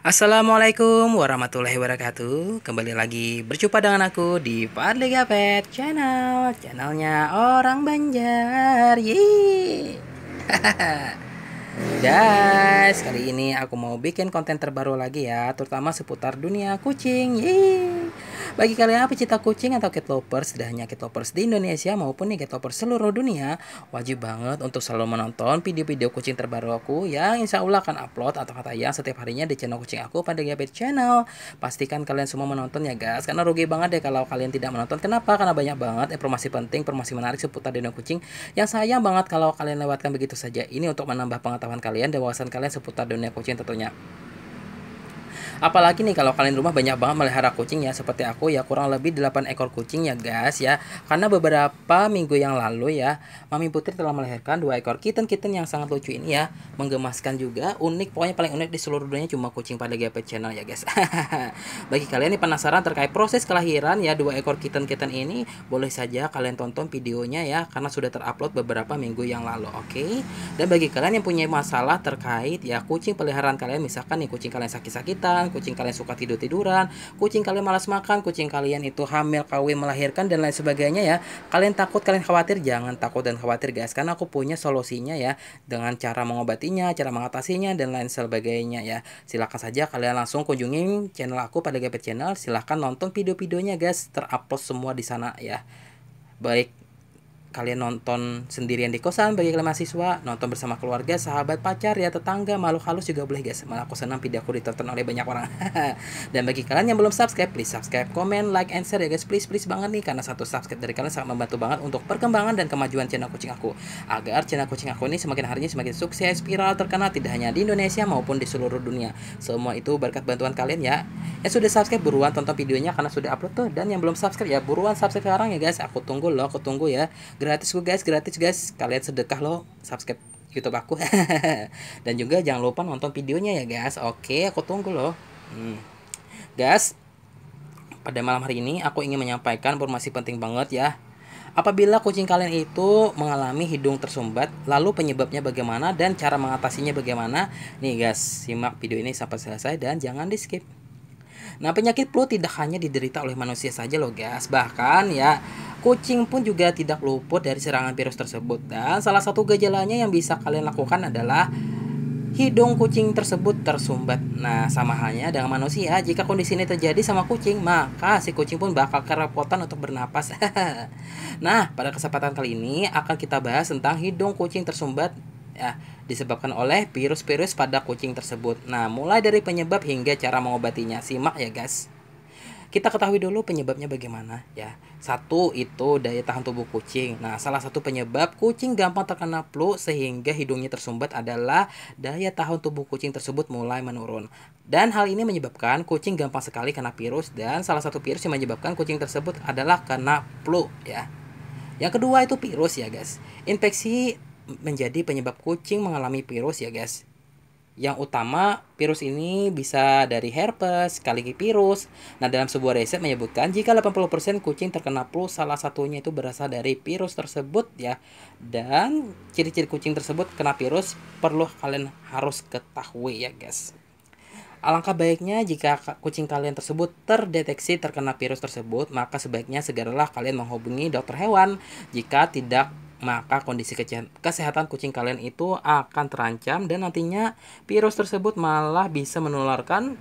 Assalamualaikum warahmatullahi wabarakatuh Kembali lagi berjumpa dengan aku di Fadli Gapet Channel Channelnya orang Banjar Yeay Guys, kali ini aku mau bikin konten terbaru lagi ya, terutama seputar dunia kucing. Yeay. Bagi kalian pecinta kucing atau cat lovers, tidak hanya cat lovers di Indonesia maupun nih cat lovers seluruh dunia, wajib banget untuk selalu menonton video-video kucing terbaru aku yang insya Allah akan upload atau kata yang setiap harinya di channel kucing aku pada Gabit Channel. Pastikan kalian semua menonton ya guys, karena rugi banget deh ya kalau kalian tidak menonton. Kenapa? Karena banyak banget informasi penting, informasi menarik seputar dunia kucing yang sayang banget kalau kalian lewatkan begitu saja. Ini untuk menambah pengetahuan pengetahuan kalian dan wawasan kalian seputar dunia kucing tentunya. Apalagi nih kalau kalian rumah banyak banget melihara kucing ya seperti aku ya kurang lebih 8 ekor kucing ya guys ya. Karena beberapa minggu yang lalu ya Mami Putri telah melahirkan dua ekor kitten-kitten yang sangat lucu ini ya. Menggemaskan juga, unik pokoknya paling unik di seluruh dunia cuma kucing pada GP channel ya guys. Bagi kalian yang penasaran terkait proses kelahiran ya dua ekor kitten-kitten ini boleh saja kalian tonton videonya ya karena sudah terupload beberapa minggu yang lalu oke okay? dan bagi kalian yang punya masalah terkait ya kucing peliharaan kalian misalkan nih kucing kalian sakit-sakit kucing kalian suka tidur-tiduran, kucing kalian malas makan, kucing kalian itu hamil, kawin, melahirkan dan lain sebagainya ya. Kalian takut, kalian khawatir, jangan takut dan khawatir guys karena aku punya solusinya ya dengan cara mengobatinya, cara mengatasinya dan lain sebagainya ya. Silahkan saja kalian langsung kunjungi channel aku pada Gapet Channel, silahkan nonton video-videonya guys, terupload semua di sana ya. Baik, kalian nonton sendirian di kosan bagi kalian mahasiswa, nonton bersama keluarga, sahabat, pacar, ya tetangga, makhluk halus juga boleh guys. Malah aku senang video aku ditonton oleh banyak orang. Dan bagi kalian yang belum subscribe, please subscribe, comment, like, and share ya guys. Please, please banget nih karena satu subscribe dari kalian sangat membantu banget untuk perkembangan dan kemajuan channel kucing aku. Agar channel kucing aku ini semakin harinya semakin sukses, viral, terkenal tidak hanya di Indonesia maupun di seluruh dunia. Semua itu berkat bantuan kalian ya. Ya sudah subscribe buruan tonton videonya karena sudah upload tuh dan yang belum subscribe ya buruan subscribe sekarang ya guys. Aku tunggu loh, aku tunggu ya gratis gue guys gratis guys kalian sedekah lo subscribe YouTube aku dan juga jangan lupa nonton videonya ya guys oke aku tunggu loh hmm. guys pada malam hari ini aku ingin menyampaikan informasi penting banget ya Apabila kucing kalian itu mengalami hidung tersumbat, lalu penyebabnya bagaimana dan cara mengatasinya bagaimana? Nih guys, simak video ini sampai selesai dan jangan di skip. Nah penyakit flu tidak hanya diderita oleh manusia saja loh guys, bahkan ya Kucing pun juga tidak luput dari serangan virus tersebut dan salah satu gejalanya yang bisa kalian lakukan adalah hidung kucing tersebut tersumbat. Nah, sama halnya dengan manusia, jika kondisi ini terjadi sama kucing, maka si kucing pun bakal kerepotan untuk bernapas. nah, pada kesempatan kali ini akan kita bahas tentang hidung kucing tersumbat ya, disebabkan oleh virus-virus pada kucing tersebut. Nah, mulai dari penyebab hingga cara mengobatinya. Simak ya, guys. Kita ketahui dulu penyebabnya bagaimana ya. Satu itu daya tahan tubuh kucing. Nah, salah satu penyebab kucing gampang terkena flu sehingga hidungnya tersumbat adalah daya tahan tubuh kucing tersebut mulai menurun. Dan hal ini menyebabkan kucing gampang sekali kena virus dan salah satu virus yang menyebabkan kucing tersebut adalah kena flu ya. Yang kedua itu virus ya guys. Infeksi menjadi penyebab kucing mengalami virus ya guys. Yang utama, virus ini bisa dari herpes, kaligi virus. Nah, dalam sebuah riset menyebutkan jika 80% kucing terkena flu, salah satunya itu berasal dari virus tersebut ya. Dan ciri-ciri kucing tersebut kena virus perlu kalian harus ketahui ya, guys. Alangkah baiknya jika kucing kalian tersebut terdeteksi terkena virus tersebut, maka sebaiknya segeralah kalian menghubungi dokter hewan jika tidak maka kondisi kesehatan kucing kalian itu akan terancam dan nantinya virus tersebut malah bisa menularkan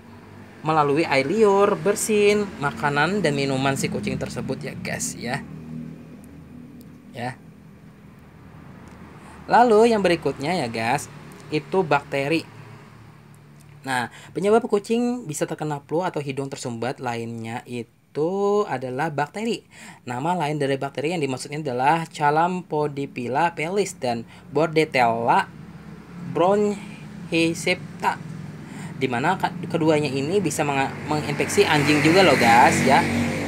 melalui air liur, bersin, makanan dan minuman si kucing tersebut ya guys ya. Ya. Lalu yang berikutnya ya guys, itu bakteri. Nah, penyebab kucing bisa terkena flu atau hidung tersumbat lainnya itu itu adalah bakteri. Nama lain dari bakteri yang dimaksudnya adalah Chalampodipila pelis dan Bordetella bronchicepta. Dimana keduanya ini bisa menginfeksi anjing juga loh guys ya.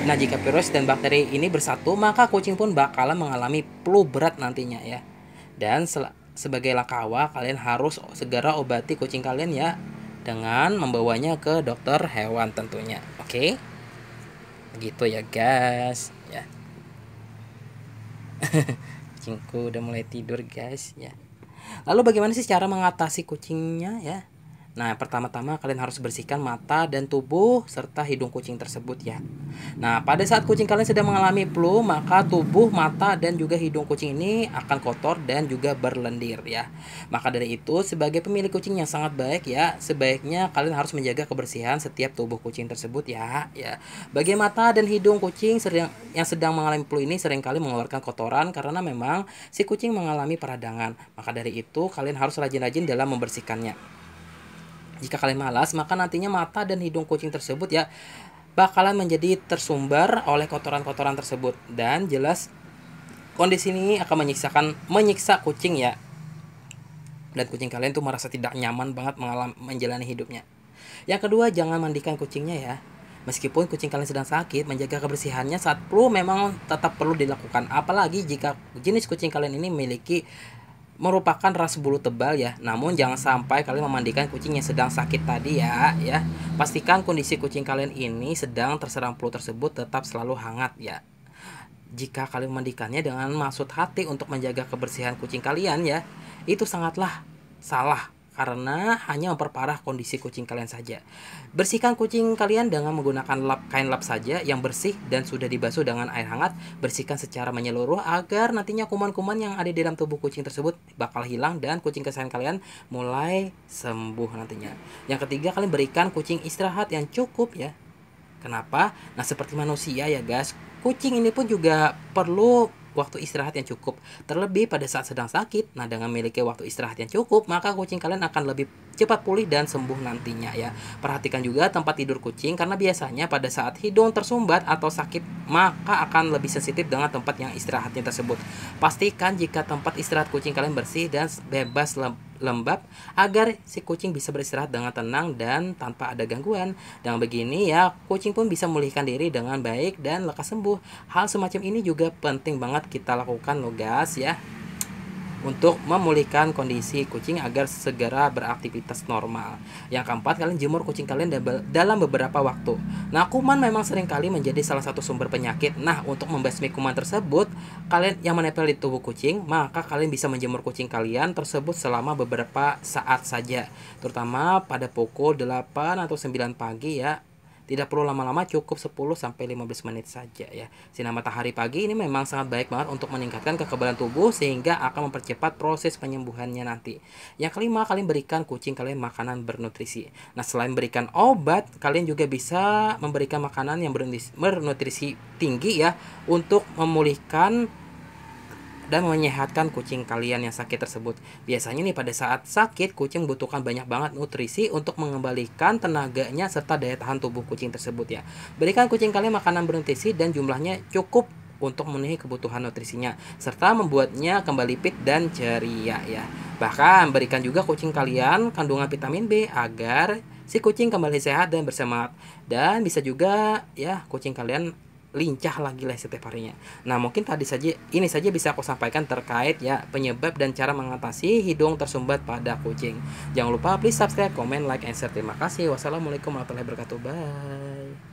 Nah jika virus dan bakteri ini bersatu maka kucing pun bakalan mengalami flu berat nantinya ya. Dan sebagai langkah awal kalian harus segera obati kucing kalian ya dengan membawanya ke dokter hewan tentunya. Oke. Okay? gitu ya guys ya cingku udah mulai tidur guys ya lalu bagaimana sih cara mengatasi kucingnya ya Nah, pertama-tama kalian harus bersihkan mata dan tubuh serta hidung kucing tersebut ya. Nah, pada saat kucing kalian sedang mengalami flu, maka tubuh, mata dan juga hidung kucing ini akan kotor dan juga berlendir ya. Maka dari itu, sebagai pemilik kucing yang sangat baik ya, sebaiknya kalian harus menjaga kebersihan setiap tubuh kucing tersebut ya. Ya. Bagi mata dan hidung kucing sering, yang sedang mengalami flu ini seringkali mengeluarkan kotoran karena memang si kucing mengalami peradangan. Maka dari itu, kalian harus rajin-rajin dalam membersihkannya. Jika kalian malas, maka nantinya mata dan hidung kucing tersebut ya bakalan menjadi tersumbar oleh kotoran-kotoran tersebut dan jelas kondisi ini akan menyiksakan menyiksa kucing ya dan kucing kalian tuh merasa tidak nyaman banget mengalami menjalani hidupnya yang kedua jangan mandikan kucingnya ya Meskipun kucing kalian sedang sakit, menjaga kebersihannya saat flu memang tetap perlu dilakukan. Apalagi jika jenis kucing kalian ini memiliki merupakan ras bulu tebal ya. Namun jangan sampai kalian memandikan kucing yang sedang sakit tadi ya, ya. Pastikan kondisi kucing kalian ini sedang terserang flu tersebut tetap selalu hangat ya. Jika kalian memandikannya dengan maksud hati untuk menjaga kebersihan kucing kalian ya, itu sangatlah salah karena hanya memperparah kondisi kucing kalian saja. Bersihkan kucing kalian dengan menggunakan lap kain lap saja yang bersih dan sudah dibasuh dengan air hangat. Bersihkan secara menyeluruh agar nantinya kuman-kuman yang ada di dalam tubuh kucing tersebut bakal hilang dan kucing kesayangan kalian mulai sembuh nantinya. Yang ketiga, kalian berikan kucing istirahat yang cukup ya. Kenapa? Nah, seperti manusia ya, guys. Kucing ini pun juga perlu waktu istirahat yang cukup. Terlebih pada saat sedang sakit, nah dengan memiliki waktu istirahat yang cukup, maka kucing kalian akan lebih cepat pulih dan sembuh nantinya ya. Perhatikan juga tempat tidur kucing karena biasanya pada saat hidung tersumbat atau sakit, maka akan lebih sensitif dengan tempat yang istirahatnya tersebut. Pastikan jika tempat istirahat kucing kalian bersih dan bebas lembab agar si kucing bisa beristirahat dengan tenang dan tanpa ada gangguan. Dengan begini ya, kucing pun bisa memulihkan diri dengan baik dan lekas sembuh. Hal semacam ini juga penting banget kita lakukan loh guys ya untuk memulihkan kondisi kucing agar segera beraktivitas normal. Yang keempat, kalian jemur kucing kalian dalam beberapa waktu. Nah, kuman memang seringkali menjadi salah satu sumber penyakit. Nah, untuk membasmi kuman tersebut, kalian yang menempel di tubuh kucing, maka kalian bisa menjemur kucing kalian tersebut selama beberapa saat saja, terutama pada pukul 8 atau 9 pagi ya tidak perlu lama-lama, cukup 10 sampai 15 menit saja ya. Sinar matahari pagi ini memang sangat baik banget untuk meningkatkan kekebalan tubuh sehingga akan mempercepat proses penyembuhannya nanti. Yang kelima, kalian berikan kucing kalian makanan bernutrisi. Nah, selain berikan obat, kalian juga bisa memberikan makanan yang bernutrisi tinggi ya untuk memulihkan dan menyehatkan kucing kalian yang sakit tersebut. Biasanya nih pada saat sakit, kucing butuhkan banyak banget nutrisi untuk mengembalikan tenaganya serta daya tahan tubuh kucing tersebut ya. Berikan kucing kalian makanan bernutrisi dan jumlahnya cukup untuk memenuhi kebutuhan nutrisinya serta membuatnya kembali fit dan ceria ya. Bahkan berikan juga kucing kalian kandungan vitamin B agar si kucing kembali sehat dan bersemangat dan bisa juga ya kucing kalian lincah lagi lah setiap harinya. Nah mungkin tadi saja ini saja bisa aku sampaikan terkait ya penyebab dan cara mengatasi hidung tersumbat pada kucing. Jangan lupa please subscribe, comment, like, and share. Terima kasih. Wassalamualaikum warahmatullahi wabarakatuh. Bye.